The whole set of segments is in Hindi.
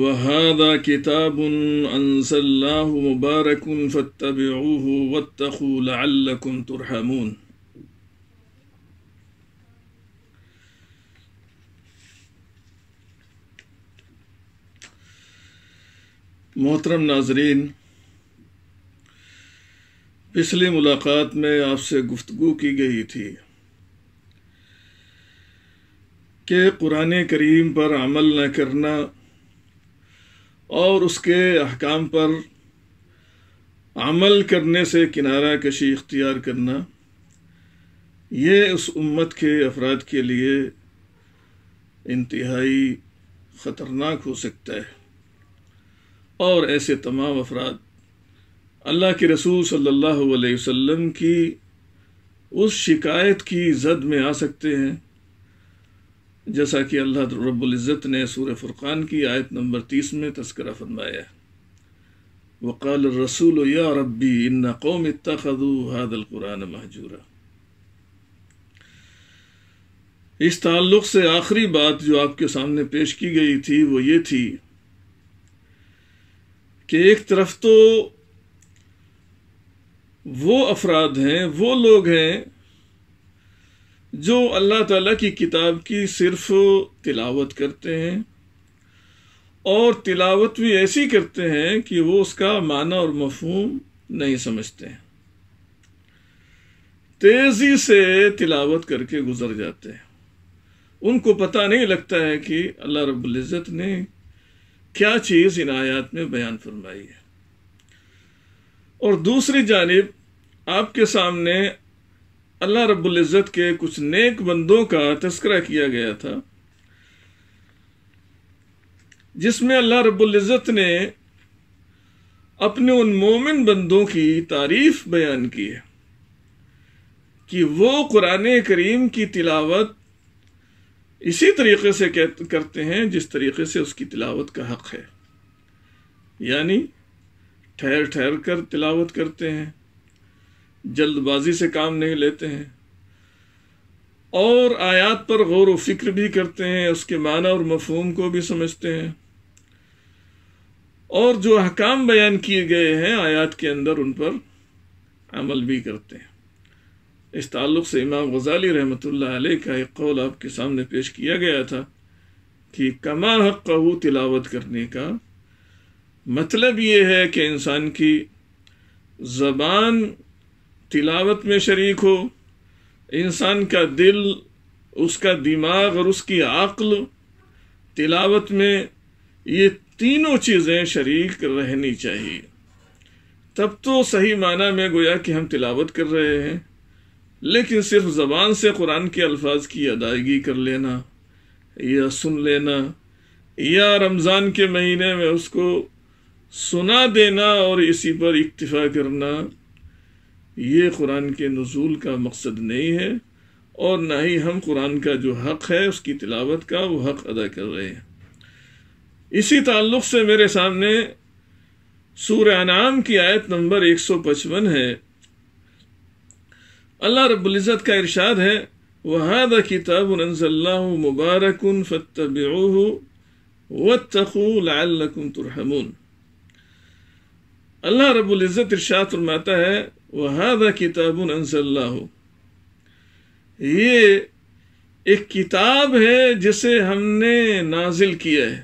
وهذا كتاب أنزلناه مبارك فاتبعوه واتقوا لعلكم ترحمون मोहतरम नाजरीन पिछली मुलाकात में आपसे गुफ्तगु की गई थी कि कुरान करीम पर अमल न करना और उसके अहकाम पर अमल करने से किनारा कशी इख्तियार करना ये उस उम्मत के अफराद के लिए इंतहाई ख़तरनाक हो सकता है और ऐसे तमाम अफराद अल्लाह के रसूल सल्लल्लाहु अलैहि वसल्लम की उस शिकायत की जद में आ सकते हैं जैसा कि अल्लाह रबुल्ज़त ने सूर फुरक़ान की आयत नंबर तीस में तस्करा फरमाया वक़ाल रसूल या रब्बी इन कौम तखदू हादल कुरान महजूरा इस ताल्लुक़ से आखिरी बात जो आपके सामने पेश की गई थी वो ये थी कि एक तरफ तो वो अफराद हैं वो लोग हैं जो अल्लाह ताला की किताब की सिर्फ तिलावत करते हैं और तिलावत भी ऐसी करते हैं कि वो उसका माना और मफहम नहीं समझते हैं तेज़ी से तिलावत करके गुजर जाते हैं उनको पता नहीं लगता है कि अल्लाह रबुल्ज़त ने क्या चीज़ इन आयात में बयान फरमाई है और दूसरी जानब आपके सामने अल्लाह इज़्ज़त के कुछ नेक बंदों का तस्करा किया गया था जिसमें अल्लाह इज़्ज़त ने अपने उन मोमिन बंदों की तारीफ बयान की है कि वो कुरान करीम की तिलावत इसी तरीके से करते हैं जिस तरीके से उसकी तिलावत का हक है यानी ठहर ठहर कर तिलावत करते हैं जल्दबाजी से काम नहीं लेते हैं और आयात पर गौर व फिक्र भी करते हैं उसके माना और मफहम को भी समझते हैं और जो अहकाम बयान किए गए हैं आयात के अंदर उन पर अमल भी करते हैं इस ताल्लुक़ से इमाम गजाली रहमत का एक कौल आपके सामने पेश किया गया था कि कमा हक तिलावत करने का मतलब ये है कि इंसान की ज़बान तिलावत में शरीक हो इंसान का दिल उसका दिमाग और उसकी आकल तिलावत में ये तीनों चीज़ें शरीक रहनी चाहिए तब तो सही माना में गोया कि हम तिलावत कर रहे हैं लेकिन सिर्फ ज़बान से कुरान के अल्फाज की अदायगी कर लेना या सुन लेना या रमज़ान के महीने में उसको सुना देना और इसी पर इक्तफा करना ये कुरान के नज़ूल का मकसद नहीं है और ना ही हम कुरान का जो हक़ है उसकी तिलावत का वो हक़ अदा कर रहे हैं इसी ताल्लुक़ से मेरे सामने सूर अनाम की आयत नंबर 155 है अल्लाह रब्ज़त का इरशाद है वहाद किताब मुबारक फ़तबू वतखुम तुरहमून अल्लाह रबुल्ज़त इरशाद फरमाता है वहादा किताबन अनसल्लाह ये एक किताब है जिसे हमने नाजिल किया है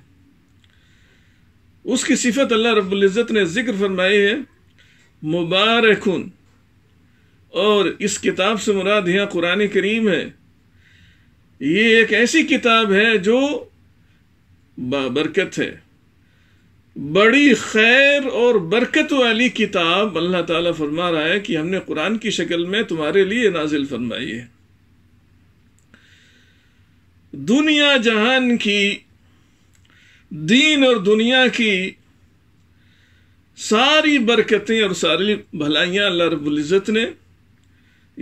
उसकी सिफत अल्लाह रब्ज़त ने जिक्र फरमाई है मुबारकुन और इस किताब से मुराद यहाँ कुरान करीम है ये एक ऐसी किताब है जो बाबरकत है बड़ी खैर और बरकत वाली किताब अल्लाह ताला फरमा रहा है कि हमने कुरान की शक्ल में तुम्हारे लिए नाजिल फरमाई है दुनिया जहान की दीन और दुनिया की सारी बरकतें और सारी भलाइयाँ अल्लाह रबुल्ज़त ने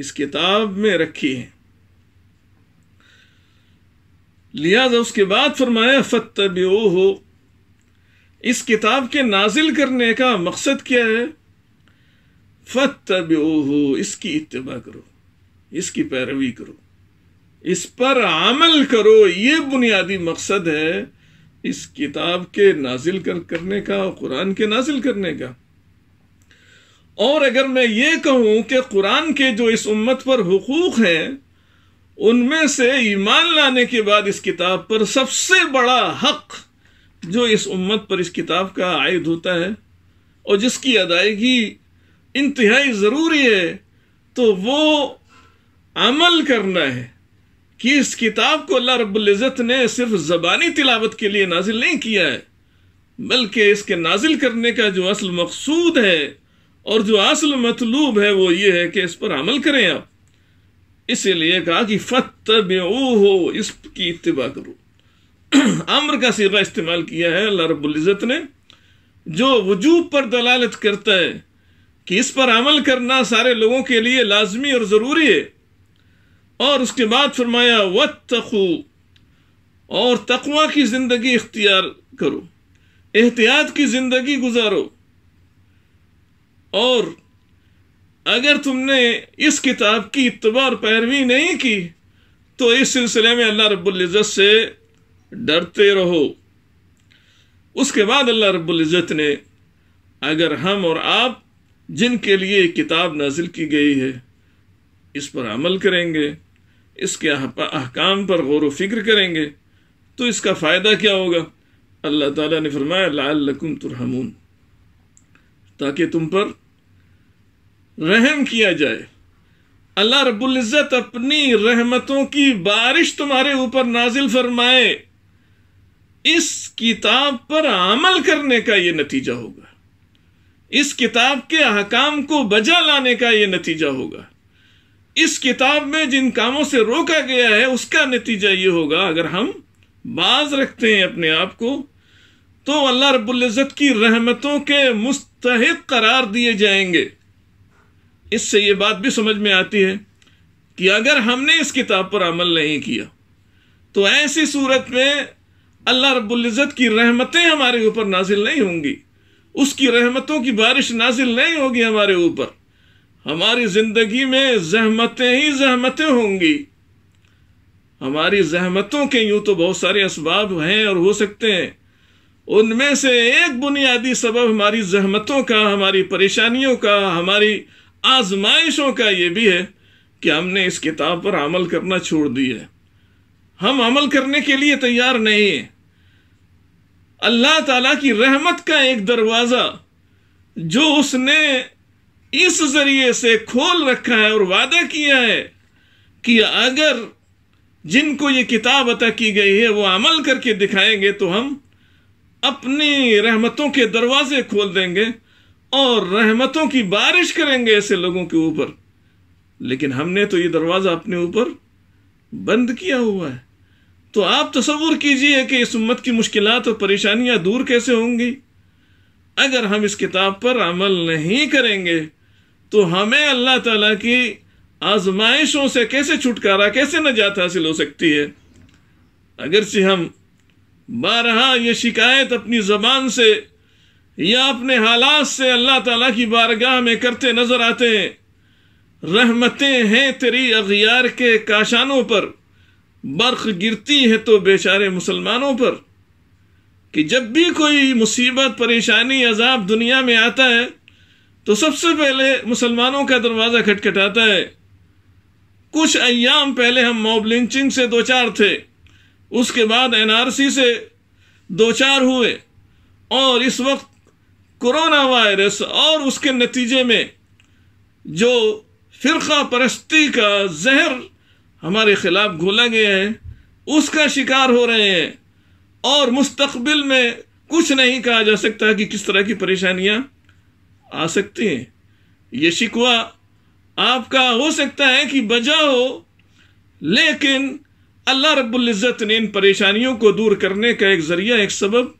इस किताब में रखी हैं लिहाजा उसके बाद फरमाया फतबी हो इस किताब के नाजिल करने का मकसद क्या है फत इसकी इतबा करो इसकी पैरवी करो इस पर अमल करो ये बुनियादी मकसद है इस किताब के नाजिल कर करने का और कुरान के नाजिल करने का और अगर मैं ये कहूं कि कुरान के जो इस उम्मत पर हकूक हैं उनमें से ईमान लाने के बाद इस किताब पर सबसे बड़ा हक़ जो इस उम्मत पर इस किताब का आयद होता है और जिसकी अदायगी इंतहाई ज़रूरी है तो वो अमल करना है कि इस किताब को अल्लाह रबुल्जत ने सिर्फ ज़बानी तिलावत के लिए नाजिल नहीं किया है बल्कि इसके नाजिल करने का जो असल मकसूद है और जो असल मतलूब है वो ये है कि इस पर अमल करें आप इसीलिए कहा कि फ़त हो इसकी इतबा करो अम्र का सीरा इस्तेमाल किया है अल्लाह रबुल्ज़त ने जो वजूब पर दलालत करता है कि इस पर अमल करना सारे लोगों के लिए लाजमी और ज़रूरी है और उसके बाद फरमाया व तखू और तकवा की ज़िंदगी इख्तियार करो एहतियात की ज़िंदगी गुजारो और अगर तुमने इस किताब की इतबार और पैरवी नहीं की तो इस सिलसिले में अल्लाह रबुल्जत से डरते रहो उसके बाद अल्लाह रब्बुल इज़्ज़त ने अगर हम और आप जिनके लिए किताब नाजिल की गई है इस पर अमल करेंगे इसके अहकाम पर गौर फिक्र करेंगे तो इसका फ़ायदा क्या होगा अल्लाह ताला ने फरमाया लाकुम तुरहमून ताकि तुम पर रहम किया जाए अल्लाह रब्बुल इज़्ज़त अपनी रहमतों की बारिश तुम्हारे ऊपर नाजिल फरमाए इस किताब पर अमल करने का यह नतीजा होगा इस किताब के अहकाम को बजा लाने का यह नतीजा होगा इस किताब में जिन कामों से रोका गया है उसका नतीजा यह होगा अगर हम बाज रखते हैं अपने आप को तो अल्लाह रबुल्ज़त की रहमतों के मुस्तक करार दिए जाएंगे इससे यह बात भी समझ में आती है कि अगर हमने इस किताब पर अमल नहीं किया तो ऐसी सूरत में अल्लाह रबुल्जत की रहमतें हमारे ऊपर नाजिल नहीं होंगी उसकी रहमतों की बारिश नाजिल नहीं होगी हमारे ऊपर हमारी जिंदगी में जहमतें ही जहमतें होंगी हमारी जहमतों के यूं तो बहुत सारे इसबाब हैं और हो सकते हैं उनमें से एक बुनियादी सबब हमारी जहमतों का हमारी परेशानियों का हमारी आजमाइशों का ये भी है कि हमने इस किताब पर अमल करना छोड़ दिया है हम अमल करने के लिए तैयार नहीं हैं अल्लाह ताला की रहमत का एक दरवाज़ा जो उसने इस जरिए से खोल रखा है और वादा किया है कि अगर जिनको ये किताब अता की गई है वो अमल करके दिखाएंगे तो हम अपनी रहमतों के दरवाजे खोल देंगे और रहमतों की बारिश करेंगे ऐसे लोगों के ऊपर लेकिन हमने तो ये दरवाज़ा अपने ऊपर बंद किया हुआ है तो आप तस्वुर कीजिए कि इस उम्मत की मुश्किल और परेशानियां दूर कैसे होंगी अगर हम इस किताब पर अमल नहीं करेंगे तो हमें अल्लाह ताला की आजमाइशों से कैसे छुटकारा कैसे नजात हासिल हो सकती है अगर से हम बारहा ये शिकायत अपनी जबान से या अपने हालात से अल्लाह ताला की बारगाह में करते नजर आते हैं रहमतें हैं तेरी अगियार के काशानों पर बर्ख गिरती है तो बेचारे मुसलमानों पर कि जब भी कोई मुसीबत परेशानी अजाब दुनिया में आता है तो सबसे पहले मुसलमानों का दरवाज़ा खटखटाता है कुछ अयाम पहले हम मॉब लिंचिंग से दो चार थे उसके बाद एनआरसी से दो चार हुए और इस वक्त कोरोना वायरस और उसके नतीजे में जो फिरका परस्ती का जहर हमारे खिलाफ घोला गया है उसका शिकार हो रहे हैं और मुस्तकबिल में कुछ नहीं कहा जा सकता कि किस तरह की परेशानियां आ सकती हैं ये शिकवा आपका हो सकता है कि बजा हो लेकिन अल्लाह रब्ज़त ने इन परेशानियों को दूर करने का एक जरिया एक सबब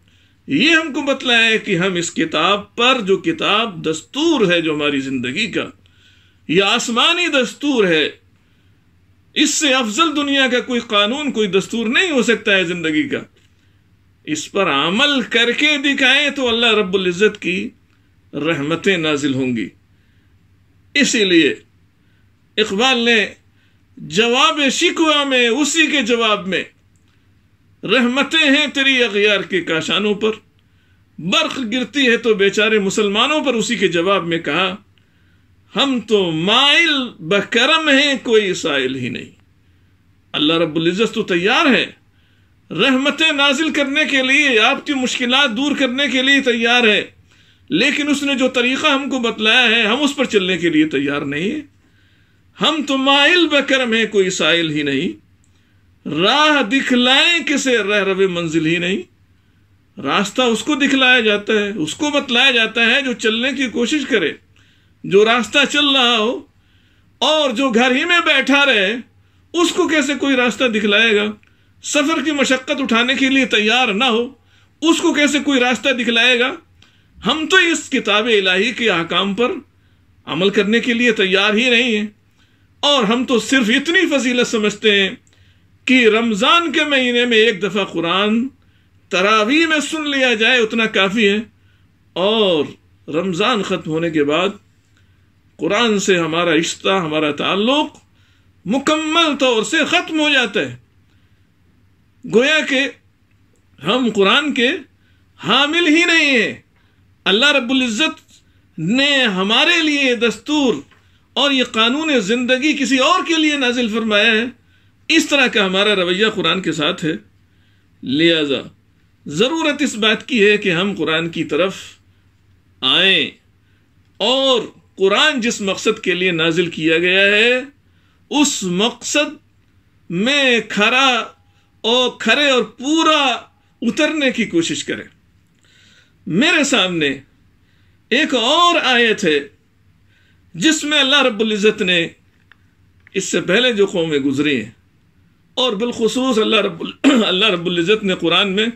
ये हमको बतलाया है कि हम इस किताब पर जो किताब दस्तूर है जो हमारी जिंदगी का यह आसमानी दस्तूर है इससे अफजल दुनिया का कोई कानून कोई दस्तूर नहीं हो सकता है जिंदगी का इस पर अमल करके दिखाएं तो अल्लाह रब्बुल इज़्ज़त की रहमतें नाजिल होंगी इसीलिए इकबाल ने जवाब शिकवा में उसी के जवाब में रहमतें हैं तेरी अगियार के काशानों पर बर्ख गिरती है तो बेचारे मुसलमानों पर उसी के जवाब में कहा हम तो माइल बकरम हैं कोई साइल ही नहीं अल्लाह रब्ज़त तो तैयार है रहमतें नाजिल करने के लिए आपकी मुश्किल दूर करने के लिए तैयार है लेकिन उसने जो तरीक़ा हमको बतलाया है हम उस पर चलने के लिए तैयार नहीं है हम तो माइल बकरम है कोई साइल ही नहीं राह दिखलाएं किसे रह रवे मंजिल ही नहीं रास्ता उसको दिखलाया जाता है उसको बतलाया जाता है जो चलने की कोशिश करे जो रास्ता चल रहा हो और जो घर ही में बैठा रहे उसको कैसे कोई रास्ता दिखलाएगा सफ़र की मशक्क़त उठाने के लिए तैयार ना हो उसको कैसे कोई रास्ता दिखलाएगा हम तो इस किताब इलाही के आकाम पर अमल करने के लिए तैयार ही नहीं है और हम तो सिर्फ इतनी फजीलत समझते हैं कि रमज़ान के महीने में एक दफ़ा कुरान तरावी में सुन लिया जाए उतना काफ़ी है और रमज़ान ख़त्म होने के बाद कुरान से हमारा रिश्ता हमारा ताल्लुक मुकम्मल तौर से ख़त्म हो जाता है गोया के हम कुरान के हामिल ही नहीं है अल्लाह रबुल्ज़त ने हमारे लिए दस्तूर और ये कानून ज़िंदगी किसी और के लिए नाजिल फरमाया है इस तरह का हमारा रवैया कुरान के साथ है लिहाजा ज़रूरत इस बात की है कि हम कुरान की तरफ आए और कुरान जिस मकसद के लिए नाजिल किया गया है उस मकसद में खरा और खरे और पूरा उतरने की कोशिश करें मेरे सामने एक और आयत है जिसमें अल्लाह रब्ज़त ने इससे पहले जो कौमें गुजरी हैं और बिलखसूस अल्लाह रब अल्लाह रबुल्ज़त ने कुरान में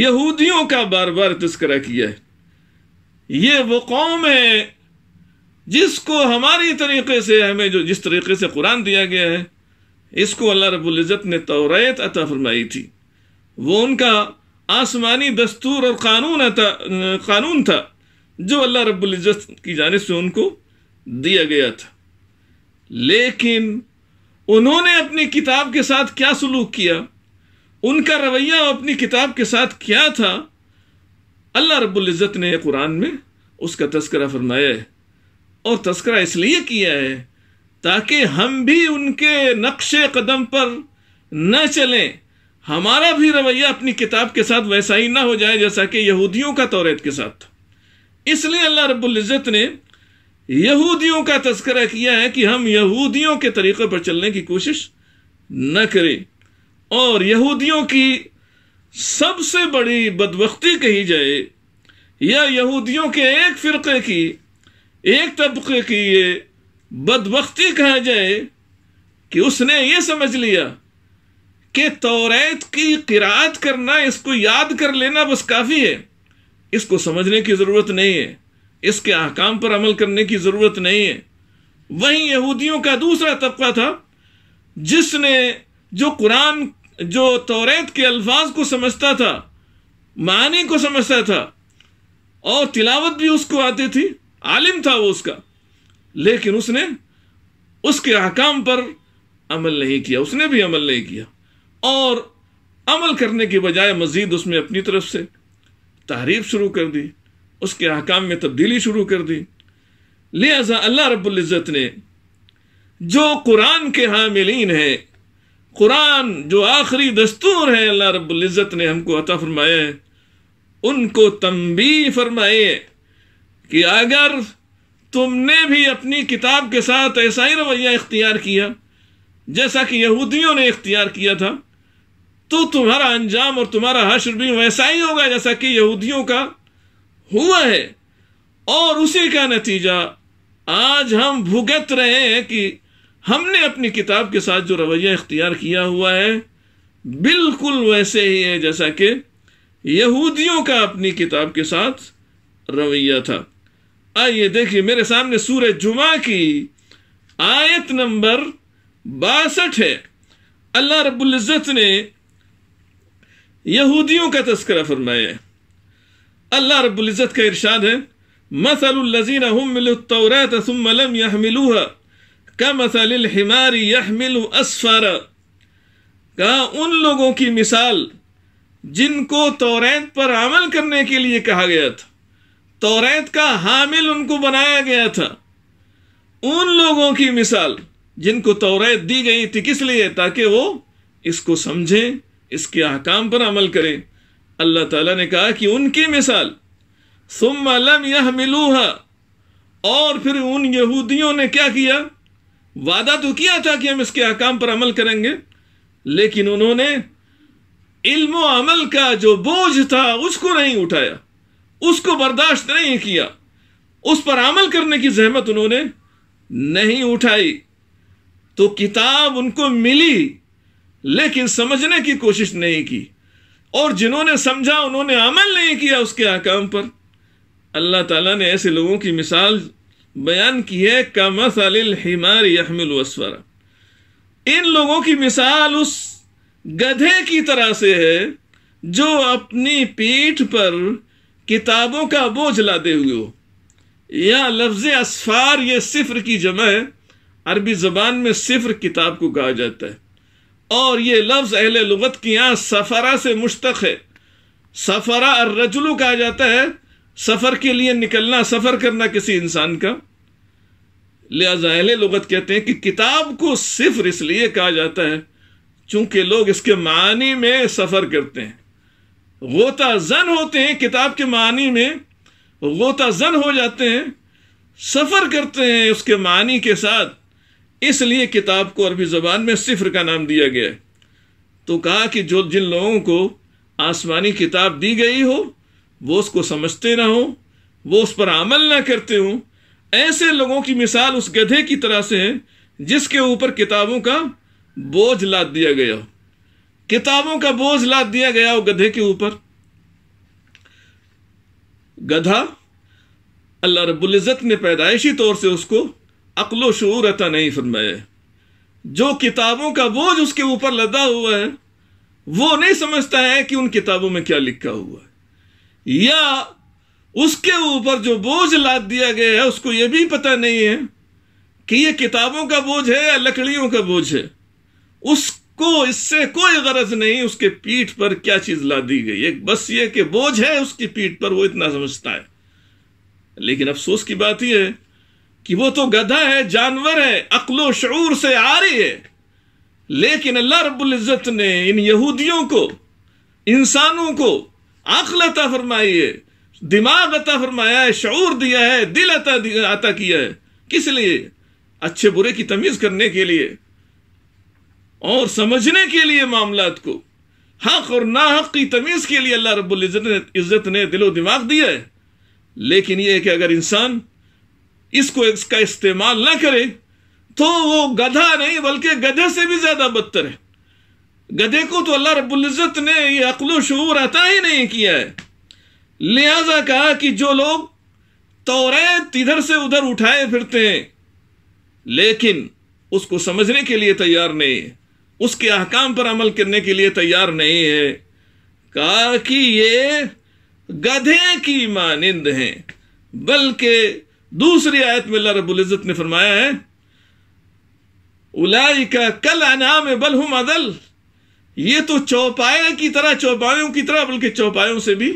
यहूदियों का बार बार तस्करा किया है ये वो कौम है जिसको हमारी तरीके से हमें जो जिस तरीके से कुरान दिया गया है इसको अल्लाह रबुल्ज़त ने तौरात अता फरमाई थी वो उनका आसमानी दस्तूर और कानून अता कानून था जो अल्लाह रबुल्ज़त की जानब से उनको दिया गया था लेकिन उन्होंने अपनी किताब के साथ क्या सलूक किया उनका रवैया अपनी किताब के साथ क्या था अल्लाह रब्ज़त ने कुरान में उसका तस्करा फरमाया है और तस्करा इसलिए किया है ताकि हम भी उनके नक्श कदम पर न चलें हमारा भी रवैया अपनी किताब के साथ वैसा ही ना हो जाए जैसा कि यहूदियों का तोरेत के साथ इसलिए अल्लाह रबुल्ज़त ने यहूदियों का तस्करा किया है कि हम यहूदियों के तरीक़े पर चलने की कोशिश न करें और यहूदियों की सबसे बड़ी बदबख्ती कही जाए या यहूदियों के एक फ़िरक़े की एक तबके की ये बदबख्ती कहा जाए कि उसने ये समझ लिया कि तौरेत की किरात करना इसको याद कर लेना बस काफ़ी है इसको समझने की ज़रूरत नहीं है इसके अहकाम पर अमल करने की ज़रूरत नहीं है वहीं यहूदियों का दूसरा तबका था जिसने जो कुरान जो तौरेत के अल्फाज को समझता था मानी को समझता था और तिलावत भी उसको आती थी आलिम था वो उसका लेकिन उसने उसके अहकाम पर अमल नहीं किया उसने भी अमल नहीं किया और अमल करने के बजाय मज़ीद उसमें अपनी तरफ से तहरीफ शुरू कर दी उसके अहकाम में तब्दीली शुरू कर दी लिहाजा अल्लाह रबुल्ज़त ने जो कुरान के हामिलीन है कुरान जो आखिरी दस्तूर है अल्लाह रब्ज़त ने हमको अता है उनको तंबी फरमाए कि अगर तुमने भी अपनी किताब के साथ ऐसा ही रवैया इख्तियार किया जैसा कि यहूदियों ने इख्तियार किया था तो तुम्हारा अंजाम और तुम्हारा हश्र भी वैसा ही होगा जैसा कि यहूदियों का हुआ है और उसी का नतीजा आज हम भुगत रहे हैं कि हमने अपनी किताब के साथ जो रवैया इख्तियार किया हुआ है बिल्कुल वैसे ही है जैसा कि यहूदियों का अपनी किताब के साथ रवैया था आइए देखिए मेरे सामने सूर जुमा की आयत नंबर बासठ है अल्लाह रबुल्जत ने यहूदियों का तस्करा फरमाया अल्लाह रबुल्जत का इरशाद है मसलजीन हमलम यहमिलूहा का मसल हिमारी यहमिल कहा उन लोगों की मिसाल जिनको तौरात पर अमल करने के लिए कहा गया था तोरेत का हामिल उनको बनाया गया था उन लोगों की मिसाल जिनको तोरेत दी गई थी किस लिए ताकि वो इसको समझें इसके अहकाम पर अमल करें अल्लाह ताला ने कहा कि उनकी मिसाल सुम यह मिलूहा और फिर उन यहूदियों ने क्या किया वादा तो किया था कि हम इसके अहकाम पर अमल करेंगे लेकिन उन्होंने इल्म अमल का जो बोझ था उसको नहीं उठाया उसको बर्दाश्त नहीं किया उस पर अमल करने की जहमत उन्होंने नहीं उठाई तो किताब उनको मिली लेकिन समझने की कोशिश नहीं की और जिन्होंने समझा उन्होंने अमल नहीं किया उसके आकाम पर अल्लाह ताला ने ऐसे लोगों की मिसाल बयान की है कमसल हिमार यहमिल वस्वरा इन लोगों की मिसाल उस गधे की तरह से है जो अपनी पीठ पर किताबों का बोझ लादे हुए हो या लफ्ज असफार ये सिफर की जमा है अरबी जबान में सिफर किताब को कहा जाता है और ये लफ्ज अहल लगत की यहाँ सफरा से मुश्तक है सफरा और रजलू कहा जाता है सफर के लिए निकलना सफर करना किसी इंसान का लिहाजा अहल लगत कहते हैं कि किताब को सिफर इसलिए कहा जाता है चूंकि लोग इसके मानी में सफर करते हैं गोता जन होते हैं किताब के मानी में गोता जन हो जाते हैं सफ़र करते हैं उसके मानी के साथ इसलिए किताब को अरबी ज़बान में सिफर का नाम दिया गया है तो कहा कि जो जिन लोगों को आसमानी किताब दी गई हो वो उसको समझते ना हो वो उस पर अमल ना करते हों ऐसे लोगों की मिसाल उस गधे की तरह से है जिसके ऊपर किताबों का बोझ लाद दिया गया हो किताबों का बोझ लाद दिया गया वो गधे के ऊपर गधा अल्लाह इज़्ज़त ने पैदाइशी तौर से उसको अकलो शूर अता नहीं फरमाया जो किताबों का बोझ उसके ऊपर लदा हुआ है वो नहीं समझता है कि उन किताबों में क्या लिखा हुआ है या उसके ऊपर जो बोझ लाद दिया गया है उसको यह भी पता नहीं है कि यह किताबों का बोझ है या लकड़ियों का बोझ है उस को इससे कोई गरज नहीं उसके पीठ पर क्या चीज ला दी गई एक बस ये कि बोझ है उसकी पीठ पर वो इतना समझता है लेकिन अफसोस की बात यह है कि वो तो गधा है जानवर है अकलो शूर से आ रही है लेकिन अल्लाह रबुल्जत ने इन यहूदियों को इंसानों को अकल अता फरमाई है दिमाग अता फरमाया है शूर दिया है दिल अता अता किया है किस लिए अच्छे बुरे की तमीज करने के लिए और समझने के लिए मामला को हक और ना हक की तमीज़ के लिए अल्लाह रब्बुल इज़्ज़त ने इज़्ज़त ने दिलो दिमाग दिया है लेकिन यह कि अगर इंसान इसको इसका इस्तेमाल ना करे तो वो गधा नहीं बल्कि गधे से भी ज़्यादा बदतर है गधे को तो अल्लाह रब्बुल इज़्ज़त ने ये अकल शूर अता ही नहीं किया है लिहाजा कहा कि जो लोग तोरेत इधर से उधर उठाए फिरते हैं लेकिन उसको समझने के लिए तैयार नहीं है उसके अहकाम पर अमल करने के लिए तैयार नहीं है कहा कि ये गधे की मानिंद हैं बल्कि दूसरी आयत में अल्लाह रब्बुल इज़्ज़त ने फरमाया है उलाई का कल अनाम बल हम अदल ये तो चौपाया की तरह चौपायों की तरह बल्कि चौपायों से भी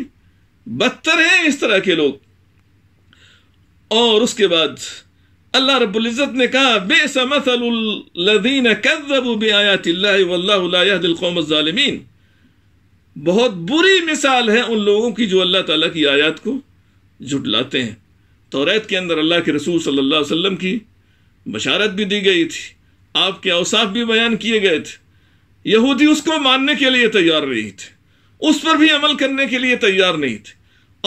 बदतर हैं इस तरह के लोग और उसके बाद अल्लाह रबुल्ज़त ने कहा बेसमसलदीन कदबीन बहुत बुरी मिसाल है उन लोगों की जो अल्लाह ताला की आयत को जुटलाते हैं रैत के अंदर अल्लाह के रसूल सल्लल्लाहु अलैहि वसल्लम की बशारत भी दी गई थी आपके अवसाफ भी बयान किए गए थे यहूदी उसको मानने के लिए तैयार नहीं थे उस पर भी अमल करने के लिए तैयार नहीं थे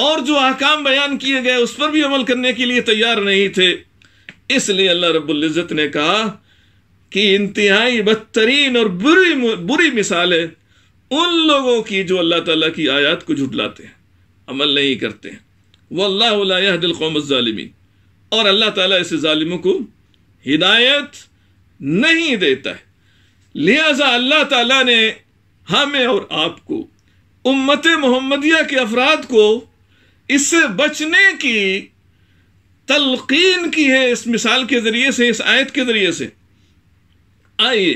और जो अहकाम बयान किए गए उस पर भी अमल करने के लिए तैयार नहीं थे इसलिए अल्लाह रब्ज़त ने कहा कि इंतहाई बदतरीन और बुरी बुरी मिसालें उन लोगों की जो अल्लाह ताला की आयत को झुटलाते हैं अमल नहीं करते हैं वह अल्लाह कौम ालिमीन और अल्लाह ताला ऐसे ालिमों को हिदायत नहीं देता है लिहाजा अल्लाह ताला ने हमें और आपको उम्मत मोहम्मदिया के अफराद को इससे बचने की तलकीन की है इस मिसाल के ज़रिए से इस आयत के ज़रिए से आइए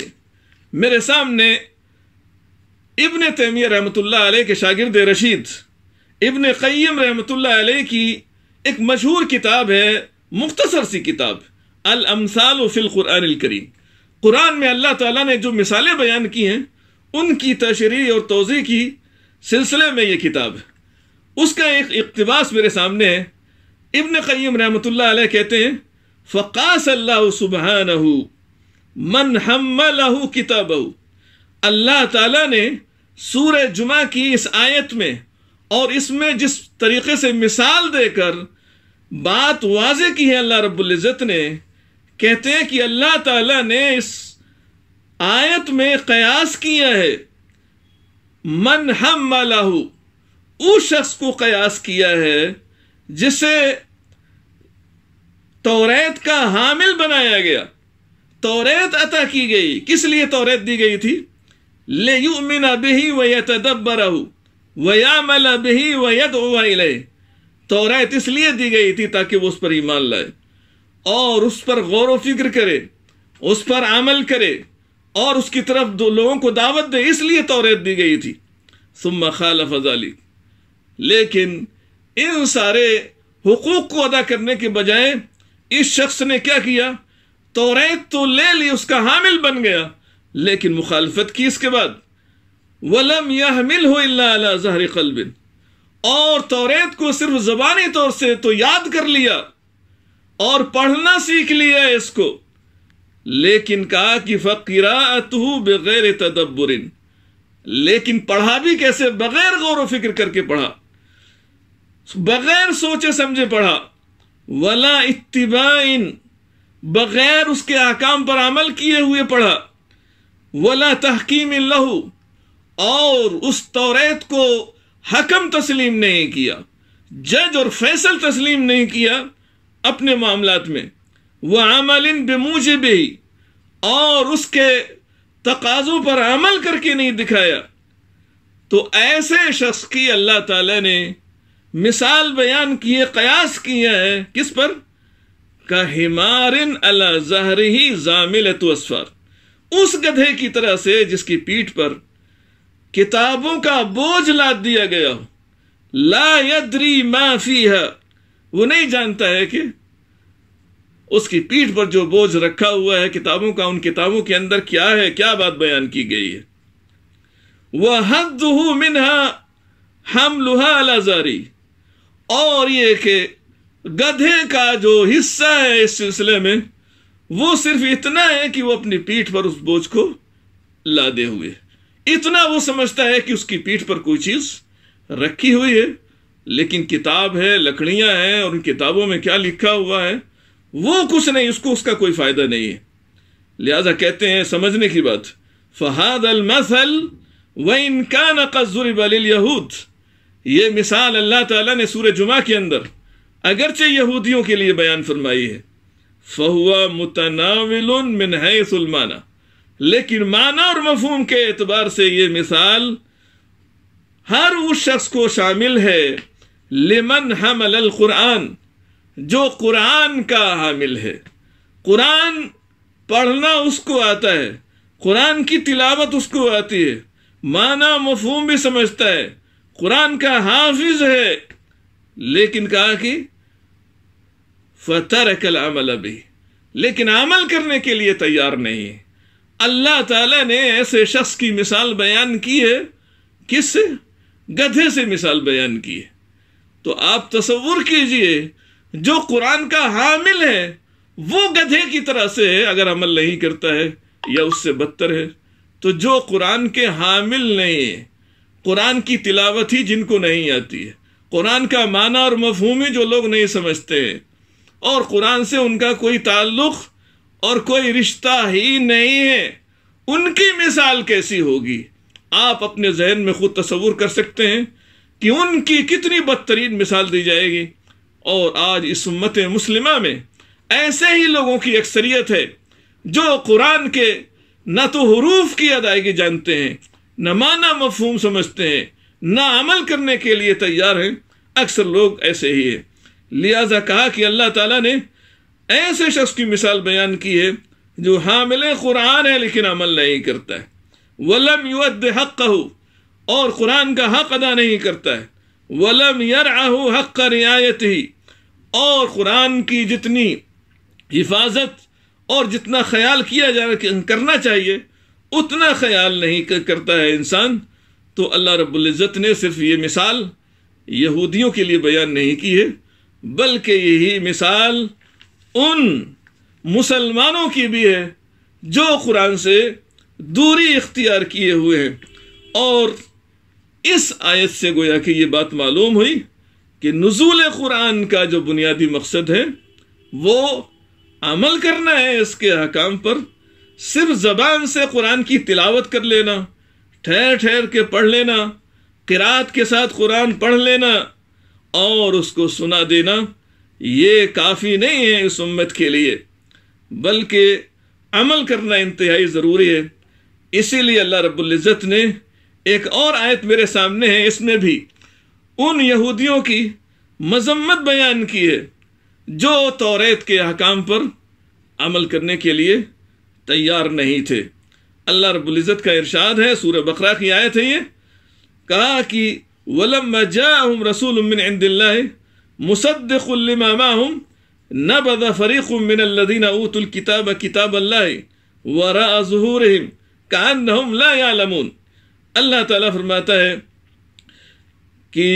मेरे सामने इबन तैमिया रहमतुल्ला अलैह के शागिर्द रशीद इबन क़य्यम रहमतुल्ला अलैह की एक मशहूर किताब है मुख्तसर सी किताब अल अमसाल फिल कुरान करीम कुरान में अल्लाह ताला ने जो मिसालें बयान की हैं उनकी तशरी और तोज़ी की सिलसिले में ये किताब उसका एक इकतबास मेरे सामने है इबन कईम रहमत कहते हैं फ़कास अल्लाह नहू मन हम लहू किताब अल्लाह ताला ने सूर जुमा की इस आयत में और इसमें जिस तरीके से मिसाल देकर बात वाज की है अल्लाह रबुल्जत ने कहते हैं कि अल्लाह ताला ने इस आयत में कयास किया है मन हम लहू उस शख्स को कयास किया है जिसे तोरेत का हामिल बनाया गया तोरेत अता की गई किस लिए तोरेत दी गई थी ले यू मिना बेही व वया मल बेही वयद ओवाइले तोरेत इसलिए दी गई थी ताकि वो उस पर ईमान लाए और उस पर गौर व फिक्र करे उस पर अमल करे और उसकी तरफ दो लोगों को दावत दे इसलिए तोरेत दी गई थी सुम्मा खाल फजाली लेकिन इन सारे हकूक़ को अदा करने के बजाय इस शख्स ने क्या किया तोरेत तो ले ली उसका हामिल बन गया लेकिन मुखालफत की इसके बाद वलम यह मिल हो जहर कलबिन और तोरेत को सिर्फ जबानी तौर से तो याद कर लिया और पढ़ना सीख लिया इसको लेकिन कहा कि तू बगैर तदब्बरिन लेकिन पढ़ा भी कैसे बगैर गौर व फिक्र करके पढ़ा बगैर सोचे समझे पढ़ा वला इतबाइन बगैर उसके आकाम पर अमल किए हुए पढ़ा वला तहकीम लहू और उस तौरेत को हकम तस्लीम नहीं किया जज और फैसल तस्लीम नहीं किया अपने मामला में वह बेमूझे बेमूजिब और उसके तकाजों पर अमल करके नहीं दिखाया तो ऐसे शख्स की अल्लाह ताला ने मिसाल बयान किए कयास किया है किस पर का अला जहर ही जामिल तुस्फर उस गधे की तरह से जिसकी पीठ पर किताबों का बोझ लाद दिया गया हो लायद्री माफी है वो नहीं जानता है कि उसकी पीठ पर जो बोझ रखा हुआ है किताबों का उन किताबों के अंदर क्या है क्या बात बयान की गई है वह हद मिनहा हम लुहा अलाजारी और ये कि गधे का जो हिस्सा है इस सिलसिले में वो सिर्फ इतना है कि वो अपनी पीठ पर उस बोझ को लादे हुए इतना वो समझता है कि उसकी पीठ पर कोई चीज रखी हुई है लेकिन किताब है लकड़ियां हैं और उन किताबों में क्या लिखा हुआ है वो कुछ नहीं उसको उसका कोई फायदा नहीं है लिहाजा कहते हैं समझने की बात फहाद अल मसल व इनका नकजुरबल यहूद ये मिसाल अल्लाह ताला ने सूर्य जुमा के अंदर अगरचे यहूदियों के लिए बयान फरमाई है फहुआ मुतनाविल मिन है सुलमाना लेकिन माना और मफहम के एतबार से ये मिसाल हर उस शख्स को शामिल है लिमन हमल कुरान जो कुरान का हामिल है कुरान पढ़ना उसको आता है कुरान की तिलावत उसको आती है माना मफहम भी समझता है कुरान का हाफिज है लेकिन कहा कि फतर कल अमल अभी लेकिन अमल करने के लिए तैयार नहीं है अल्लाह ताला ने ऐसे शख्स की मिसाल बयान की है किससे गधे से मिसाल बयान की है तो आप तस्वुर कीजिए जो कुरान का हामिल है वो गधे की तरह से है अगर अमल नहीं करता है या उससे बदतर है तो जो कुरान के हामिल नहीं है कुरान की तिलावत ही जिनको नहीं आती है कुरान का माना और मफहूम ही जो लोग नहीं समझते हैं और कुरान से उनका कोई ताल्लुक और कोई रिश्ता ही नहीं है उनकी मिसाल कैसी होगी आप अपने जहन में खुद तस्वूर कर सकते हैं कि उनकी कितनी बदतरीन मिसाल दी जाएगी और आज इस उम्मत मुस्लिमा में ऐसे ही लोगों की अक्सरियत है जो कुरान के न तो हरूफ की अदायगी जानते हैं न माना मफहूम समझते हैं ना अमल करने के लिए तैयार हैं अक्सर लोग ऐसे ही हैं लिहाजा कहा कि अल्लाह ताला ने ऐसे शख्स की मिसाल बयान की है जो हामिल कुरान है लेकिन अमल नहीं करता है वलम युद्ध हक और कुरान का हक अदा नहीं करता है वलम यर हक का रियायत ही और कुरान की जितनी हिफाजत और जितना ख्याल किया जा करना चाहिए उतना ख्याल नहीं करता है इंसान तो अल्लाह रबुल्ज़त ने सिर्फ ये मिसाल यहूदियों के लिए बयान नहीं की है बल्कि यही मिसाल उन मुसलमानों की भी है जो कुरान से दूरी इख्तियार किए हुए हैं और इस आयत से गोया कि ये बात मालूम हुई कि नज़ुल कुरान का जो बुनियादी मकसद है वो अमल करना है इसके अहकाम पर सिर्फ जबान से कुरान की तिलावत कर लेना ठहर ठहर के पढ़ लेना किरात के साथ कुरान पढ़ लेना और उसको सुना देना ये काफ़ी नहीं है इस उम्मत के लिए बल्कि अमल करना इंतहाई ज़रूरी है इसीलिए अल्लाह रब्ज़त ने एक और आयत मेरे सामने है इसमें भी उन यहूदियों की मजम्मत बयान की है जो तौरेत के अहकाम पर अमल करने के लिए तैयार नहीं थे अल्लाह रबुल्ज़त का इरशाद है सूर बकरा की आयत है ये कहा कि वलम जाम रसूल मिन इंदिल्ला न बदा फ़रीक़ मिन ऊतुल किताब किताब अल्लाह वरा जहूर कान अल्लाह ताला फरमाता है कि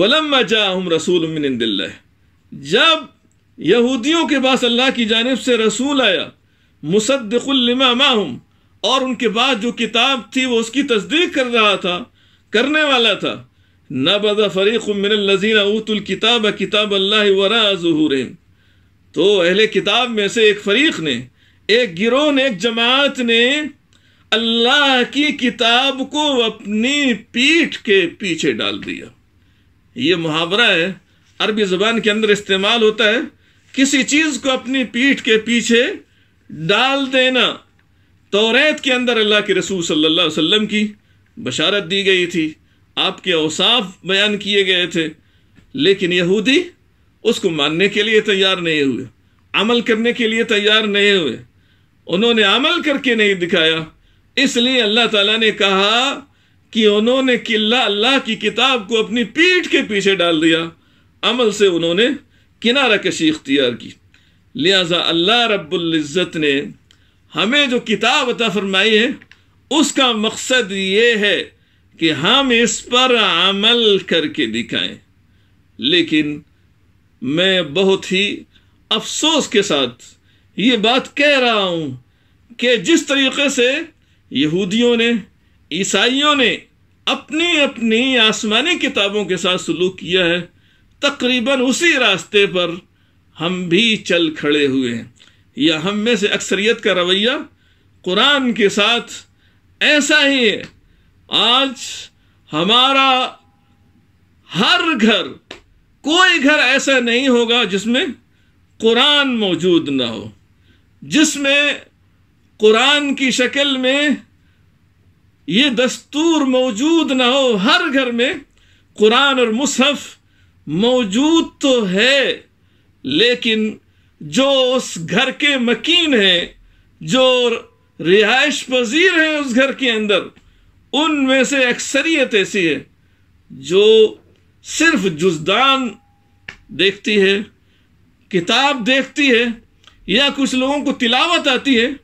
वलम जाम रसूल मिन इंदिल्ला जब यहूदियों के पास अल्लाह की जानब से रसूल आया मुसदलमाहम और उनके बाद जो किताब थी वो उसकी तस्दीक कर रहा था करने वाला था न बदा फरीक मिनजीना किताब किताब अल्लाह वरा जहूर तो अहले किताब में से एक फरीक ने एक गिरोह ने एक जमात ने अल्लाह की किताब को अपनी पीठ के पीछे डाल दिया ये मुहावरा है अरबी ज़बान के अंदर इस्तेमाल होता है किसी चीज़ को अपनी पीठ के पीछे डाल देना तोरेत के अंदर अल्लाह के रसूल सल्लल्लाहु अलैहि वसल्लम की बशारत दी गई थी आपके अवसाफ बयान किए गए थे लेकिन यहूदी उसको मानने के लिए तैयार नहीं हुए अमल करने के लिए तैयार नहीं हुए उन्होंने अमल करके नहीं दिखाया इसलिए अल्लाह ताला ने कहा कि उन्होंने किला अल्लाह की किताब को अपनी पीठ के पीछे डाल दिया अमल से उन्होंने किनारा कशी इख्तियार की लिहाजा अल्लाह रब्ज़त ने हमें जो किताब अता फरमाई है उसका मकसद ये है कि हम इस पर अमल करके दिखाएं लेकिन मैं बहुत ही अफसोस के साथ ये बात कह रहा हूँ कि जिस तरीके से यहूदियों ने ईसाइयों ने अपनी अपनी आसमानी किताबों के साथ सलूक किया है तकरीबन उसी रास्ते पर हम भी चल खड़े हुए हैं या हम में से अक्सरियत का रवैया कुरान के साथ ऐसा ही है आज हमारा हर घर कोई घर ऐसा नहीं होगा जिसमें कुरान मौजूद ना हो जिसमें कुरान की शक्ल में ये दस्तूर मौजूद ना हो हर घर में कुरान और मुसहफ मौजूद तो है लेकिन जो उस घर के मकीन हैं जो रिहायश पजीर हैं उस घर के अंदर उनमें से अक्सरियत ऐसी है जो सिर्फ जुजदान देखती है किताब देखती है या कुछ लोगों को तिलावत आती है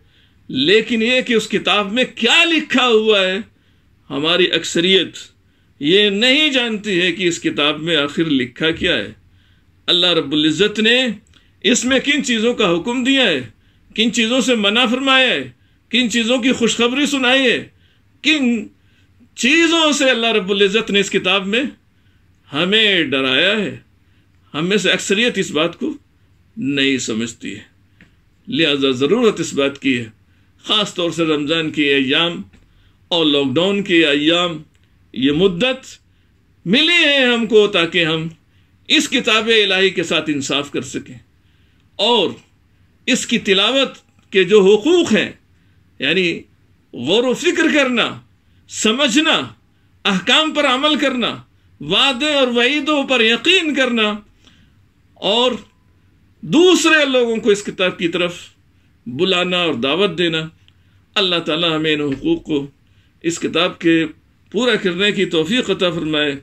लेकिन ये कि उस किताब में क्या लिखा हुआ है हमारी अक्सरियत ये नहीं जानती है कि इस किताब में आखिर लिखा क्या है अल्लाह रबुल्ज़त ने इसमें किन चीज़ों का हुक्म दिया है किन चीज़ों से मना फरमाया है किन चीज़ों की खुशखबरी सुनाई है किन चीज़ों से अल्लाह रबुल्ज़त ने इस किताब में हमें डराया है हम में से अक्सरियत इस बात को नहीं समझती है लिहाजा ज़रूरत इस बात की है ख़ास तौर से रमज़ान के अयाम और लॉकडाउन के अयाम ये मुद्दत मिली है हमको ताकि हम इस किताब इलाही के साथ इंसाफ कर सकें और इसकी तिलावत के जो हकूक़ हैं यानी गौर फिक्र करना समझना अहकाम पर अमल करना वादे और वहीदों पर यकीन करना और दूसरे लोगों को इस किताब की तरफ बुलाना और दावत देना अल्लाह ताला हमें इन हकूक़ को इस किताब के पूरा करने की तोफ़ी अता फरमाए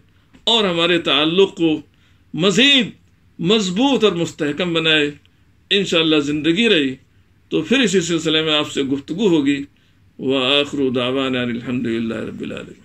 और हमारे ताल्लुक़ को मजीद मजबूत और मुस्तकम बनाए इन ज़िंदगी रही तो फिर इसी सिलसिले में आपसे गुफ्तु होगी व आखरू दावान अलहमदिल्ला